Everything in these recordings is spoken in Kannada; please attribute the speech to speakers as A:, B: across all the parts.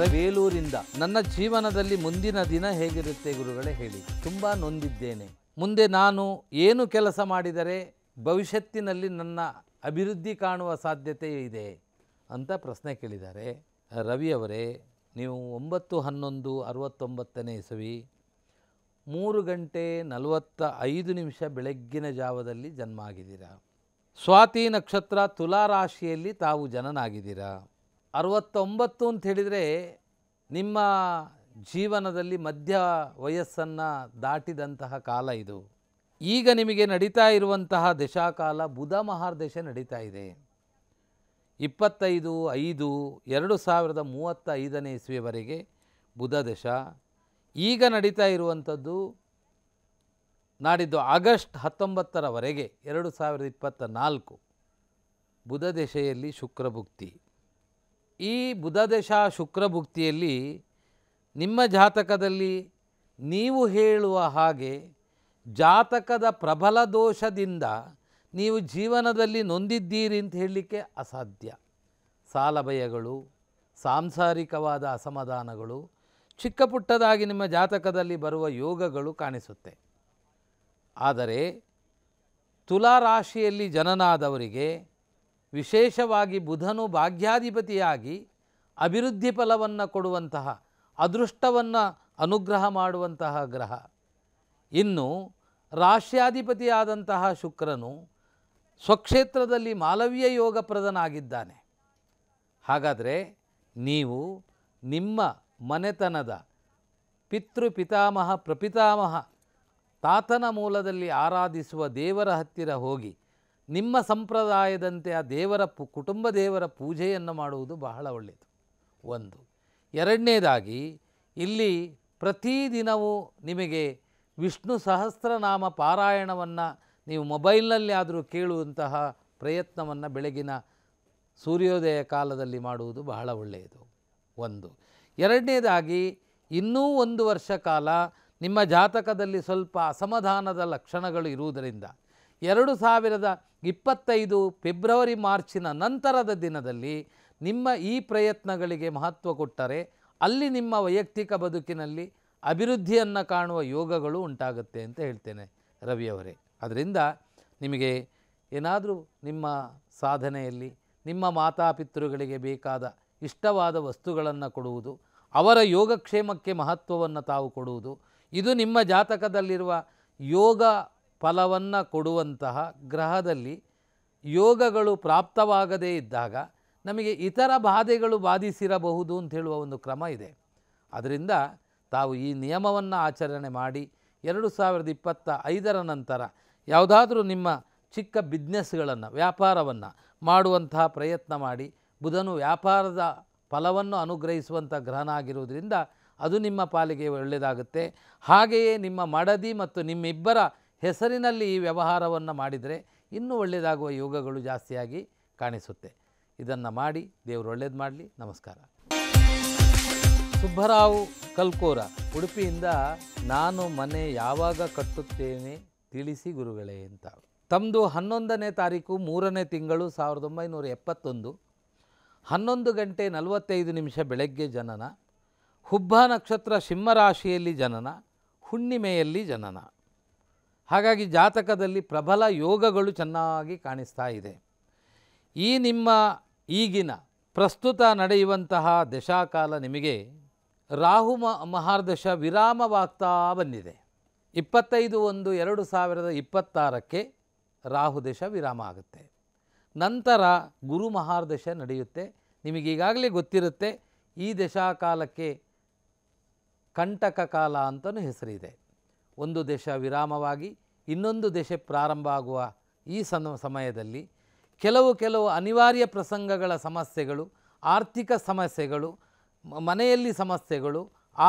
A: ರವೇಲೂರಿಂದ ನನ್ನ ಜೀವನದಲ್ಲಿ ಮುಂದಿನ ದಿನ ಹೇಗಿರುತ್ತೆ ಗುರುಗಳೇ ಹೇಳಿ ತುಂಬ ನೊಂದಿದ್ದೇನೆ ಮುಂದೆ ನಾನು ಏನು ಕೆಲಸ ಮಾಡಿದರೆ ಭವಿಷ್ಯತ್ತಿನಲ್ಲಿ ನನ್ನ ಅಭಿವೃದ್ಧಿ ಕಾಣುವ ಸಾಧ್ಯತೆ ಇದೆ ಅಂತ ಪ್ರಶ್ನೆ ಕೇಳಿದ್ದಾರೆ ರವಿಯವರೇ ನೀವು ಒಂಬತ್ತು ಹನ್ನೊಂದು ಅರವತ್ತೊಂಬತ್ತನೇ ಇಸವಿ ಮೂರು ಗಂಟೆ ನಲವತ್ತ ಐದು ನಿಮಿಷ ಬೆಳಗ್ಗಿನ ಜಾವದಲ್ಲಿ ಜನ್ಮ ಆಗಿದ್ದೀರಾ ಸ್ವಾತಿ ನಕ್ಷತ್ರ ತುಲಾರಾಶಿಯಲ್ಲಿ ತಾವು ಜನನಾಗಿದ್ದೀರಾ ಅರವತ್ತೊಂಬತ್ತು ಅಂತ ಹೇಳಿದರೆ ನಿಮ್ಮ ಜೀವನದಲ್ಲಿ ಮಧ್ಯ ವಯಸ್ಸನ್ನು ದಾಟಿದಂತಹ ಕಾಲ ಇದು ಈಗ ನಿಮಗೆ ನಡೀತಾ ಇರುವಂತಹ ದಶಾಕಾಲ ಬುಧ ಮಹಾರ್ದಶೆ ನಡೀತಾ ಇದೆ ಇಪ್ಪತ್ತೈದು ಐದು ಎರಡು ಸಾವಿರದ ಮೂವತ್ತೈದನೇ ಇಸ್ವಿಯವರೆಗೆ ಬುಧ ದಶ ಈಗ ನಡೀತಾ ಇರುವಂಥದ್ದು ನಾಡಿದ್ದು ಆಗಸ್ಟ್ ಹತ್ತೊಂಬತ್ತರವರೆಗೆ ಎರಡು ಸಾವಿರದ ಇಪ್ಪತ್ತ ನಾಲ್ಕು ಬುಧ ದಶೆಯಲ್ಲಿ ಶುಕ್ರಭುಕ್ತಿ ಈ ಶುಕ್ರ ಶುಕ್ರಭುಕ್ತಿಯಲ್ಲಿ ನಿಮ್ಮ ಜಾತಕದಲ್ಲಿ ನೀವು ಹೇಳುವ ಹಾಗೆ ಜಾತಕದ ಪ್ರಬಲ ದೋಷದಿಂದ ನೀವು ಜೀವನದಲ್ಲಿ ನೊಂದಿದ್ದೀರಿ ಅಂತ ಹೇಳಲಿಕ್ಕೆ ಅಸಾಧ್ಯ ಸಾಲ ಭಯಗಳು ಸಾಂಸಾರಿಕವಾದ ಅಸಮಾಧಾನಗಳು ಚಿಕ್ಕ ಪುಟ್ಟದಾಗಿ ನಿಮ್ಮ ಜಾತಕದಲ್ಲಿ ಬರುವ ಯೋಗಗಳು ಕಾಣಿಸುತ್ತೆ ಆದರೆ ತುಲಾರಾಶಿಯಲ್ಲಿ ಜನನಾದವರಿಗೆ ವಿಶೇಷವಾಗಿ ಬುಧನು ಭಾಗ್ಯಾಧಿಪತಿಯಾಗಿ ಅಭಿವೃದ್ಧಿ ಫಲವನ್ನು ಕೊಡುವಂತಹ ಅದೃಷ್ಟವನ್ನು ಅನುಗ್ರಹ ಮಾಡುವಂತಹ ಗ್ರಹ ಇನ್ನು ರಾಶ್ಯಾಧಿಪತಿಯಾದಂತಹ ಶುಕ್ರನು ಸ್ವಕ್ಷೇತ್ರದಲ್ಲಿ ಮಾಲವೀಯ ಯೋಗ ಹಾಗಾದರೆ ನೀವು ನಿಮ್ಮ ಮನೆತನದ ಪಿತೃ ಪಿತಾಮಹ ಪ್ರಪಿತಾಮಹ ತಾತನ ಮೂಲದಲ್ಲಿ ಆರಾಧಿಸುವ ದೇವರ ಹತ್ತಿರ ಹೋಗಿ ನಿಮ್ಮ ಸಂಪ್ರದಾಯದಂತೆ ಆ ದೇವರ ಪು ಕುಟುಂಬ ದೇವರ ಪೂಜೆಯನ್ನು ಮಾಡುವುದು ಬಹಳ ಒಳ್ಳೆಯದು ಒಂದು ಎರಡನೇದಾಗಿ ಇಲ್ಲಿ ಪ್ರತಿದಿನವೂ ನಿಮಗೆ ವಿಷ್ಣು ಸಹಸ್ರನಾಮ ಪಾರಾಯಣವನ್ನು ನೀವು ಮೊಬೈಲ್ನಲ್ಲಿ ಆದರೂ ಕೇಳುವಂತಹ ಪ್ರಯತ್ನವನ್ನು ಬೆಳಗಿನ ಸೂರ್ಯೋದಯ ಕಾಲದಲ್ಲಿ ಮಾಡುವುದು ಬಹಳ ಒಳ್ಳೆಯದು ಒಂದು ಎರಡನೇದಾಗಿ ಇನ್ನೂ ಒಂದು ವರ್ಷ ಕಾಲ ನಿಮ್ಮ ಜಾತಕದಲ್ಲಿ ಸ್ವಲ್ಪ ಅಸಮಾಧಾನದ ಲಕ್ಷಣಗಳು ಇರುವುದರಿಂದ ಎರಡು ಸಾವಿರದ ಇಪ್ಪತ್ತೈದು ಫೆಬ್ರವರಿ ಮಾರ್ಚಿನ ನಂತರದ ದಿನದಲ್ಲಿ ನಿಮ್ಮ ಈ ಪ್ರಯತ್ನಗಳಿಗೆ ಮಹತ್ವ ಕೊಟ್ಟರೆ ಅಲ್ಲಿ ನಿಮ್ಮ ವೈಯಕ್ತಿಕ ಬದುಕಿನಲ್ಲಿ ಅಭಿವೃದ್ಧಿಯನ್ನು ಕಾಣುವ ಯೋಗಗಳು ಉಂಟಾಗುತ್ತೆ ಅಂತ ಹೇಳ್ತೇನೆ ರವಿಯವರೇ ಅದರಿಂದ ನಿಮಗೆ ಏನಾದರೂ ನಿಮ್ಮ ಸಾಧನೆಯಲ್ಲಿ ನಿಮ್ಮ ಮಾತಾಪಿತೃಗಳಿಗೆ ಬೇಕಾದ ಇಷ್ಟವಾದ ವಸ್ತುಗಳನ್ನು ಕೊಡುವುದು ಅವರ ಯೋಗಕ್ಷೇಮಕ್ಕೆ ಮಹತ್ವವನ್ನು ತಾವು ಕೊಡುವುದು ಇದು ನಿಮ್ಮ ಜಾತಕದಲ್ಲಿರುವ ಯೋಗ ಫಲವನ್ನು ಕೊಡುವಂತಹ ಗ್ರಹದಲ್ಲಿ ಯೋಗಗಳು ಪ್ರಾಪ್ತವಾಗದೇ ಇದ್ದಾಗ ನಮಗೆ ಇತರ ಬಾಧೆಗಳು ಬಾಧಿಸಿರಬಹುದು ಅಂತ ಹೇಳುವ ಒಂದು ಕ್ರಮ ಇದೆ ಅದರಿಂದ ತಾವು ಈ ನಿಯಮವನ್ನು ಆಚರಣೆ ಮಾಡಿ ಎರಡು ಸಾವಿರದ ಇಪ್ಪತ್ತ ಐದರ ನಂತರ ಯಾವುದಾದ್ರೂ ನಿಮ್ಮ ಚಿಕ್ಕ ಬಿಸ್ನೆಸ್ಗಳನ್ನು ವ್ಯಾಪಾರವನ್ನು ಮಾಡುವಂತಹ ಪ್ರಯತ್ನ ಮಾಡಿ ಬುಧನು ವ್ಯಾಪಾರದ ಫಲವನ್ನು ಅನುಗ್ರಹಿಸುವಂಥ ಗ್ರಹನಾಗಿರುವುದರಿಂದ ಆಗಿರುವುದರಿಂದ ಅದು ನಿಮ್ಮ ಪಾಲಿಗೆ ಒಳ್ಳೆಯದಾಗುತ್ತೆ ಹಾಗೆಯೇ ನಿಮ್ಮ ಮಡದಿ ಮತ್ತು ನಿಮ್ಮಿಬ್ಬರ ಹೆಸರಿನಲ್ಲಿ ಈ ವ್ಯವಹಾರವನ್ನು ಮಾಡಿದರೆ ಇನ್ನೂ ಒಳ್ಳೆಯದಾಗುವ ಯೋಗಗಳು ಜಾಸ್ತಿಯಾಗಿ ಕಾಣಿಸುತ್ತೆ ಇದನ್ನು ಮಾಡಿ ದೇವರು ಒಳ್ಳೇದು ಮಾಡಲಿ ನಮಸ್ಕಾರ ಸುಬ್ಬರಾವ್ ಕಲ್ಕೋರ ಉಡುಪಿಯಿಂದ ನಾನು ಮನೆ ಯಾವಾಗ ಕಟ್ಟುತ್ತೇನೆ ತಿಳಿಸಿ ಗುರುಗಳೇ ಅಂತ ತಮ್ಮದು ಹನ್ನೊಂದನೇ ತಾರೀಕು ಮೂರನೇ ತಿಂಗಳು ಸಾವಿರದ ಒಂಬೈನೂರ ಎಪ್ಪತ್ತೊಂದು ಹನ್ನೊಂದು ಗಂಟೆ ನಲವತ್ತೈದು ನಿಮಿಷ ಬೆಳಗ್ಗೆ ಜನನ ಹುಬ್ಬ ನಕ್ಷತ್ರ ಸಿಂಹರಾಶಿಯಲ್ಲಿ ಜನನ ಹುಣ್ಣಿಮೆಯಲ್ಲಿ ಜನನ ಹಾಗಾಗಿ ಜಾತಕದಲ್ಲಿ ಪ್ರಬಲ ಯೋಗಗಳು ಚೆನ್ನಾಗಿ ಕಾಣಿಸ್ತಾ ಇದೆ ಈ ನಿಮ್ಮ ಈಗಿನ ಪ್ರಸ್ತುತ ನಡೆಯುವಂತಹ ದಶಾಕಾಲ ನಿಮಗೆ ರಾಹು ಮ ಮಹಾರ್ದಶ ವಿರಾಮವಾಗ್ತಾ ಬಂದಿದೆ ಇಪ್ಪತ್ತೈದು ಒಂದು ಎರಡು ಸಾವಿರದ ಇಪ್ಪತ್ತಾರಕ್ಕೆ ರಾಹು ದಶ ವಿರಾಮ ಆಗುತ್ತೆ ನಂತರ ಗುರು ಮಹಾರ್ದಶ ನಡೆಯುತ್ತೆ ನಿಮಗೀಗಾಗಲೇ ಗೊತ್ತಿರುತ್ತೆ ಈ ದಶಾಕಾಲಕ್ಕೆ ಕಂಟಕ ಕಾಲ ಅಂತಲೂ ಹೆಸರಿದೆ ಒಂದು ದೇಶ ವಿರಾಮವಾಗಿ ಇನ್ನೊಂದು ದೇಶ ಪ್ರಾರಂಭ ಆಗುವ ಈ ಸಮಯದಲ್ಲಿ ಕೆಲವು ಕೆಲವು ಅನಿವಾರ್ಯ ಪ್ರಸಂಗಗಳ ಸಮಸ್ಯೆಗಳು ಆರ್ಥಿಕ ಸಮಸ್ಯೆಗಳು ಮನೆಯಲ್ಲಿ ಸಮಸ್ಯೆಗಳು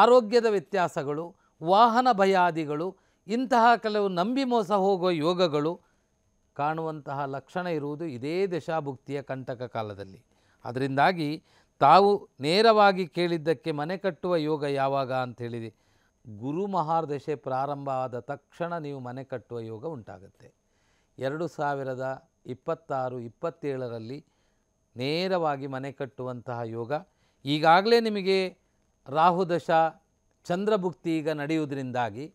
A: ಆರೋಗ್ಯದ ವ್ಯತ್ಯಾಸಗಳು ವಾಹನ ಭಯಾದಿಗಳು ಇಂತಹ ಕೆಲವು ನಂಬಿ ಮೋಸ ಹೋಗುವ ಯೋಗಗಳು ಕಾಣುವಂತಹ ಲಕ್ಷಣ ಇರುವುದು ಇದೇ ದಶಾಭುಕ್ತಿಯ ಕಂಟಕ ಕಾಲದಲ್ಲಿ ಅದರಿಂದಾಗಿ ತಾವು ನೇರವಾಗಿ ಕೇಳಿದ್ದಕ್ಕೆ ಮನೆ ಕಟ್ಟುವ ಯೋಗ ಯಾವಾಗ ಅಂತೇಳಿದೆ ಗುರು ಮಹಾರ್ದಶೆ ಆದ ತಕ್ಷಣ ನೀವು ಮನೆ ಕಟ್ಟುವ ಯೋಗ ಉಂಟಾಗುತ್ತೆ ಎರಡು ಸಾವಿರದ ಇಪ್ಪತ್ತಾರು ಇಪ್ಪತ್ತೇಳರಲ್ಲಿ ನೇರವಾಗಿ ಮನೆ ಕಟ್ಟುವಂತಹ ಯೋಗ ಈಗಾಗಲೇ ನಿಮಗೆ ರಾಹುದಶ ಚಂದ್ರಭುಕ್ತಿ ಈಗ ನಡೆಯುವುದರಿಂದಾಗಿ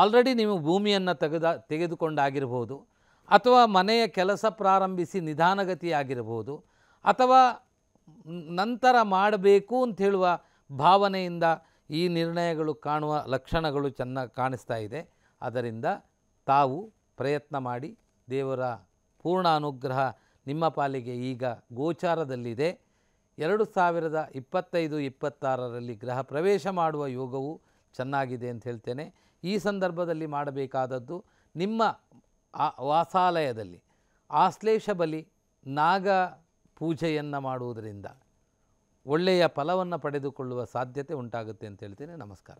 A: ಆಲ್ರೆಡಿ ನೀವು ಭೂಮಿಯನ್ನು ತೆಗೆದ ತೆಗೆದುಕೊಂಡಾಗಿರ್ಬೋದು ಅಥವಾ ಮನೆಯ ಕೆಲಸ ಪ್ರಾರಂಭಿಸಿ ನಿಧಾನಗತಿಯಾಗಿರ್ಬೋದು ಅಥವಾ ನಂತರ ಮಾಡಬೇಕು ಅಂತ ಹೇಳುವ ಭಾವನೆಯಿಂದ ಈ ನಿರ್ಣಯಗಳು ಕಾಣುವ ಲಕ್ಷಣಗಳು ಚೆನ್ನಾಗಿ ಕಾಣಿಸ್ತಾ ಇದೆ ಅದರಿಂದ ತಾವು ಪ್ರಯತ್ನ ಮಾಡಿ ದೇವರ ಪೂರ್ಣ ಅನುಗ್ರಹ ನಿಮ್ಮ ಪಾಲಿಗೆ ಈಗ ಗೋಚಾರದಲ್ಲಿದೆ ಎರಡು ಸಾವಿರದ ಇಪ್ಪತ್ತೈದು ಇಪ್ಪತ್ತಾರರಲ್ಲಿ ಗ್ರಹ ಪ್ರವೇಶ ಮಾಡುವ ಯೋಗವು ಚೆನ್ನಾಗಿದೆ ಅಂತ ಹೇಳ್ತೇನೆ ಈ ಸಂದರ್ಭದಲ್ಲಿ ಮಾಡಬೇಕಾದದ್ದು ನಿಮ್ಮ ವಾಸಾಲಯದಲ್ಲಿ ಆಶ್ಲೇಷ ಬಲಿ ನಾಗ ಪೂಜೆಯನ್ನು ಮಾಡುವುದರಿಂದ ಒಳ್ಳೆಯ ಫಲವನ್ನು ಪಡೆದುಕೊಳ್ಳುವ ಸಾಧ್ಯತೆ ಉಂಟಾಗುತ್ತೆ ಅಂತ ಹೇಳ್ತೀನಿ ನಮಸ್ಕಾರ